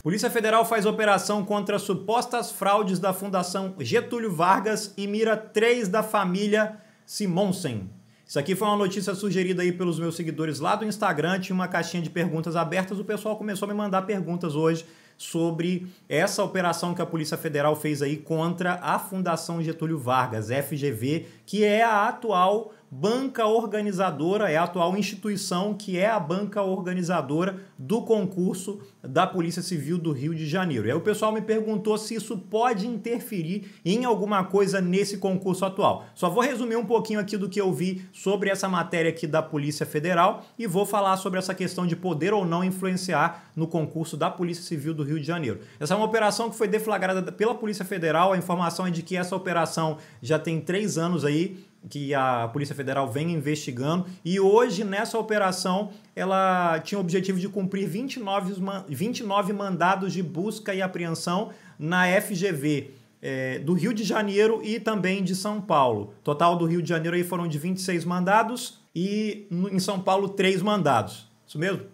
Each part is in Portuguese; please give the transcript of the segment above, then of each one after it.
Polícia Federal faz operação contra supostas fraudes da Fundação Getúlio Vargas e mira três da família Simonsen. Isso aqui foi uma notícia sugerida aí pelos meus seguidores lá do Instagram, tinha uma caixinha de perguntas abertas, o pessoal começou a me mandar perguntas hoje sobre essa operação que a Polícia Federal fez aí contra a Fundação Getúlio Vargas, FGV, que é a atual banca organizadora, é a atual instituição que é a banca organizadora do concurso da Polícia Civil do Rio de Janeiro. E aí o pessoal me perguntou se isso pode interferir em alguma coisa nesse concurso atual. Só vou resumir um pouquinho aqui do que eu vi sobre essa matéria aqui da Polícia Federal e vou falar sobre essa questão de poder ou não influenciar no concurso da Polícia Civil do Rio de Janeiro. Essa é uma operação que foi deflagrada pela Polícia Federal. A informação é de que essa operação já tem três anos aí que a Polícia Federal vem investigando e hoje nessa operação ela tinha o objetivo de cumprir 29, 29 mandados de busca e apreensão na FGV é, eh, do Rio de Janeiro e também de São Paulo. Total do Rio de Janeiro aí foram de 26 mandados e em São Paulo 3 mandados. Isso mesmo?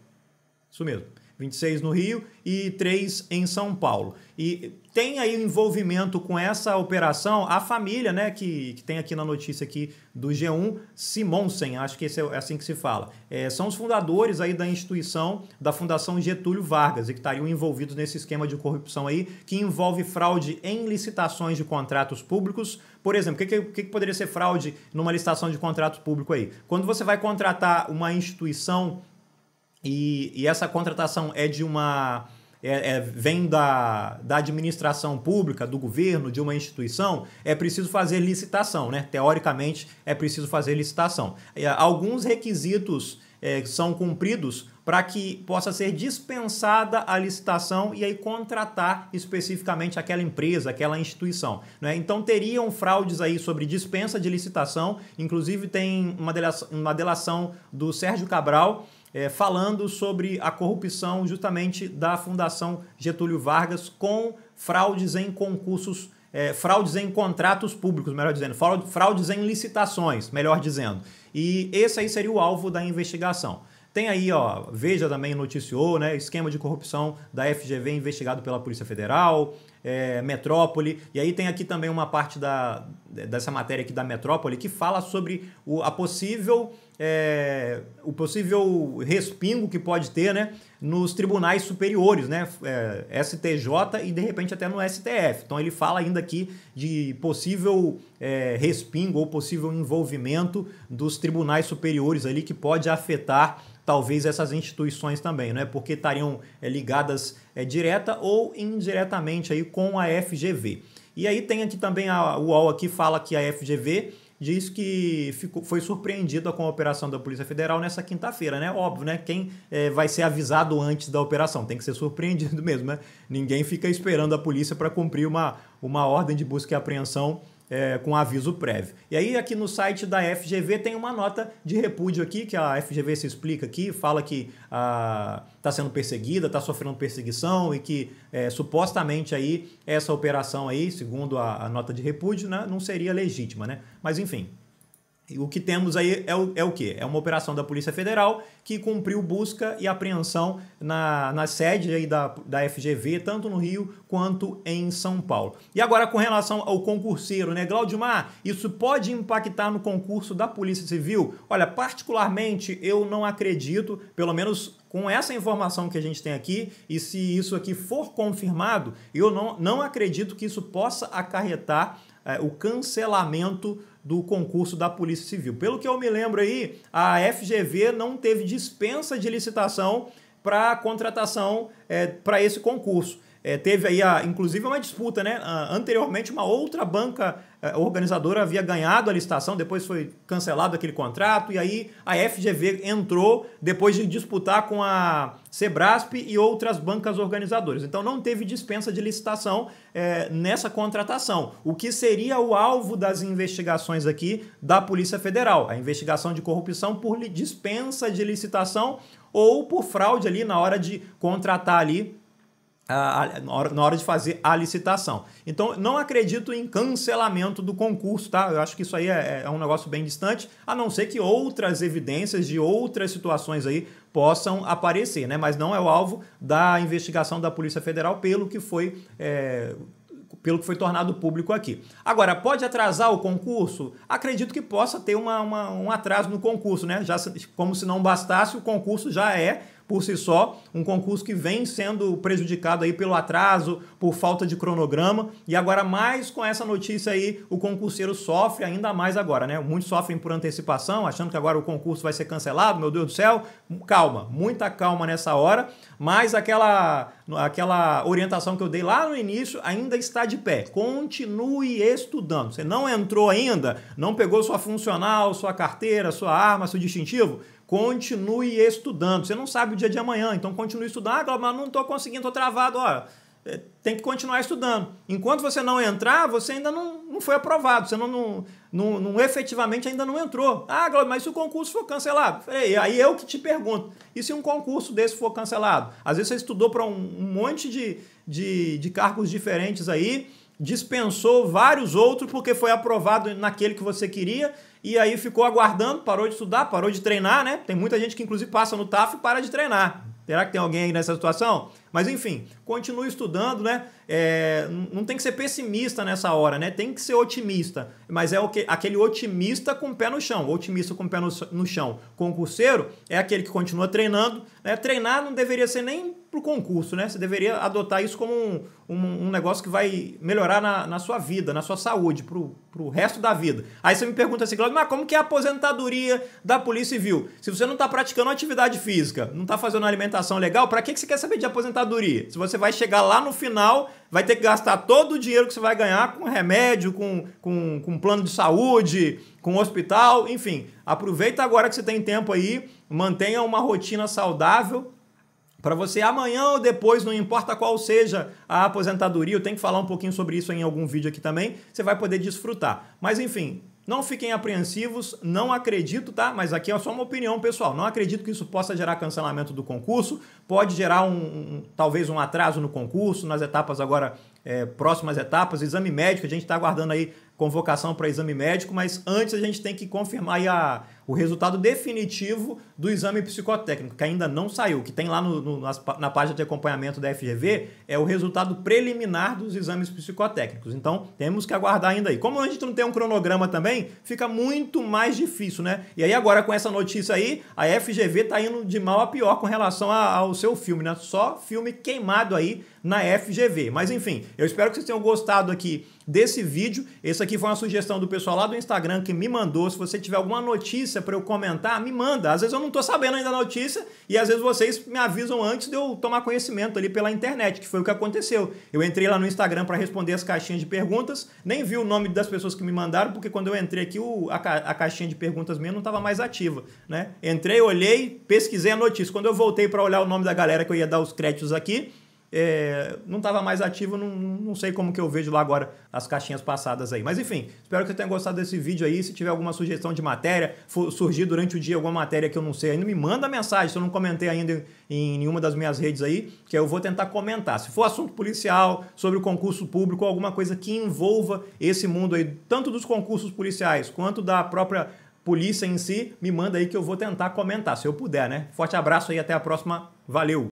Isso mesmo. 26 no Rio e 3 em São Paulo. E tem aí envolvimento com essa operação a família, né, que, que tem aqui na notícia aqui do G1, Simonsen, acho que é, é assim que se fala. É, são os fundadores aí da instituição da Fundação Getúlio Vargas e que estariam envolvidos nesse esquema de corrupção aí que envolve fraude em licitações de contratos públicos. Por exemplo, o que, que, que poderia ser fraude numa licitação de contrato público aí? Quando você vai contratar uma instituição e, e essa contratação é de uma. É, é, vem da, da administração pública, do governo, de uma instituição, é preciso fazer licitação, né? Teoricamente, é preciso fazer licitação. Ah, alguns requisitos é, são cumpridos para que possa ser dispensada a licitação e aí contratar especificamente aquela empresa, aquela instituição. Né? Então teriam fraudes aí sobre dispensa de licitação, inclusive tem uma delação, uma delação do Sérgio Cabral é, falando sobre a corrupção justamente da Fundação Getúlio Vargas com fraudes em concursos, é, fraudes em contratos públicos, melhor dizendo, fraudes em licitações, melhor dizendo. E esse aí seria o alvo da investigação. Tem aí, ó, Veja também noticiou, né? Esquema de corrupção da FGV investigado pela Polícia Federal, é, Metrópole. E aí tem aqui também uma parte da, dessa matéria aqui da Metrópole que fala sobre o, a possível é, o possível respingo que pode ter né, nos tribunais superiores, né, é, STJ e de repente até no STF. Então ele fala ainda aqui de possível é, respingo ou possível envolvimento dos tribunais superiores ali que pode afetar talvez essas instituições também, né? Porque estariam é, ligadas é, direta ou indiretamente aí com a FGV. E aí tem aqui também a UOL aqui fala que a FGV diz que ficou, foi surpreendida com a operação da Polícia Federal nessa quinta-feira, né? Óbvio, né? Quem é, vai ser avisado antes da operação tem que ser surpreendido mesmo, né? Ninguém fica esperando a polícia para cumprir uma, uma ordem de busca e apreensão é, com aviso prévio. E aí aqui no site da FGV tem uma nota de repúdio aqui, que a FGV se explica aqui, fala que está ah, sendo perseguida, está sofrendo perseguição e que é, supostamente aí essa operação aí, segundo a, a nota de repúdio, né, não seria legítima, né? Mas enfim, o que temos aí é o, é o quê? É uma operação da Polícia Federal que cumpriu busca e apreensão na, na sede aí da, da FGV, tanto no Rio quanto em São Paulo. E agora com relação ao concurseiro, né, Glaudimar, isso pode impactar no concurso da Polícia Civil? Olha, particularmente eu não acredito, pelo menos com essa informação que a gente tem aqui, e se isso aqui for confirmado, eu não, não acredito que isso possa acarretar é, o cancelamento do concurso da Polícia Civil. Pelo que eu me lembro aí, a FGV não teve dispensa de licitação para contratação é, para esse concurso. É, teve aí, a, inclusive, uma disputa, né? Ah, anteriormente, uma outra banca é, organizadora havia ganhado a licitação, depois foi cancelado aquele contrato, e aí a FGV entrou depois de disputar com a Sebrasp e outras bancas organizadoras. Então não teve dispensa de licitação é, nessa contratação, o que seria o alvo das investigações aqui da Polícia Federal, a investigação de corrupção por dispensa de licitação ou por fraude ali na hora de contratar ali na, hora, na hora de fazer a licitação. Então, não acredito em cancelamento do concurso, tá? Eu acho que isso aí é, é, é um negócio bem distante, a não ser que outras evidências de outras situações aí possam aparecer, né? Mas não é o alvo da investigação da Polícia Federal pelo que foi. É, pelo que foi tornado público aqui. Agora, pode atrasar o concurso? Acredito que possa ter uma, uma um atraso no concurso, né? Já, como se não bastasse, o concurso já é por si só, um concurso que vem sendo prejudicado aí pelo atraso, por falta de cronograma, e agora mais com essa notícia aí, o concurseiro sofre ainda mais agora, né? Muitos sofrem por antecipação, achando que agora o concurso vai ser cancelado, meu Deus do céu. Calma, muita calma nessa hora, mas aquela aquela orientação que eu dei lá no início ainda está de pé. Continue estudando. Você não entrou ainda, não pegou sua funcional, sua carteira, sua arma, seu distintivo? Continue estudando. Você não sabe o dia de amanhã, então continue estudando. Ah, mas não estou conseguindo, estou travado. Ó, é, tem que continuar estudando. Enquanto você não entrar, você ainda não, não foi aprovado, você não, não, não, não efetivamente ainda não entrou. Ah, Glauber, mas se o concurso for cancelado? Falei, aí eu que te pergunto, e se um concurso desse for cancelado? Às vezes você estudou para um, um monte de, de, de cargos diferentes aí, dispensou vários outros porque foi aprovado naquele que você queria e aí ficou aguardando, parou de estudar, parou de treinar, né? Tem muita gente que inclusive passa no TAF e para de treinar. Será que tem alguém aí nessa situação? Mas enfim, continue estudando, né? É, não tem que ser pessimista nessa hora, né? Tem que ser otimista. Mas é o que, aquele otimista com o pé no chão. Otimista com o pé no, no chão. Concurseiro é aquele que continua treinando. Né? Treinar não deveria ser nem para o concurso, né? Você deveria adotar isso como um, um, um, negócio que vai melhorar na, na sua vida, na sua saúde, para o resto da vida. Aí você me pergunta assim, Claudio, mas como que é a aposentadoria da Polícia Civil? Se você não está praticando atividade física, não está fazendo alimentação legal, para que, que você quer saber de aposentadoria? aposentadoria. Se você vai chegar lá no final, vai ter que gastar todo o dinheiro que você vai ganhar com remédio, com, com, com plano de saúde, com hospital, enfim. Aproveita agora que você tem tempo aí, mantenha uma rotina saudável para você amanhã ou depois, não importa qual seja a aposentadoria, eu tenho que falar um pouquinho sobre isso em algum vídeo aqui também, você vai poder desfrutar. Mas enfim, não fiquem apreensivos, não acredito, tá? Mas aqui é só uma opinião pessoal. Não acredito que isso possa gerar cancelamento do concurso. Pode gerar um, um talvez um atraso no concurso, nas etapas agora, é, próximas etapas, exame médico. A gente está aguardando aí convocação para exame médico, mas antes a gente tem que confirmar a, o resultado definitivo do exame psicotécnico, que ainda não saiu. O que tem lá no, no, na página de acompanhamento da FGV é o resultado preliminar dos exames psicotécnicos. Então, temos que aguardar ainda aí. Como a gente não tem um cronograma também, fica muito mais difícil, né? E aí, agora com essa notícia aí, a FGV está indo de mal a pior com relação a, ao seu filme, né? Só filme queimado aí na FGV. Mas enfim, eu espero que vocês tenham gostado aqui desse vídeo. Esse aqui foi uma sugestão do pessoal lá do Instagram que me mandou. Se você tiver alguma notícia para eu comentar, me manda. Às vezes eu não estou sabendo ainda a notícia e às vezes vocês me avisam antes de eu tomar conhecimento ali pela internet, que foi o que aconteceu. Eu entrei lá no Instagram para responder as caixinhas de perguntas, nem vi o nome das pessoas que me mandaram, porque quando eu entrei aqui o, a, a caixinha de perguntas minha não estava mais ativa. Né? Entrei, olhei, pesquisei a notícia. Quando eu voltei para olhar o nome da galera que eu ia dar os créditos aqui, é, não estava mais ativo, não, não sei como que eu vejo lá agora as caixinhas passadas aí. Mas enfim, espero que você tenha gostado desse vídeo aí. Se tiver alguma sugestão de matéria, surgir durante o dia alguma matéria que eu não sei ainda, me manda mensagem se eu não comentei ainda em nenhuma das minhas redes aí, que eu vou tentar comentar. Se for assunto policial, sobre o concurso público, alguma coisa que envolva esse mundo aí, tanto dos concursos policiais quanto da própria polícia em si, me manda aí que eu vou tentar comentar, se eu puder, né? Forte abraço aí, até a próxima. Valeu!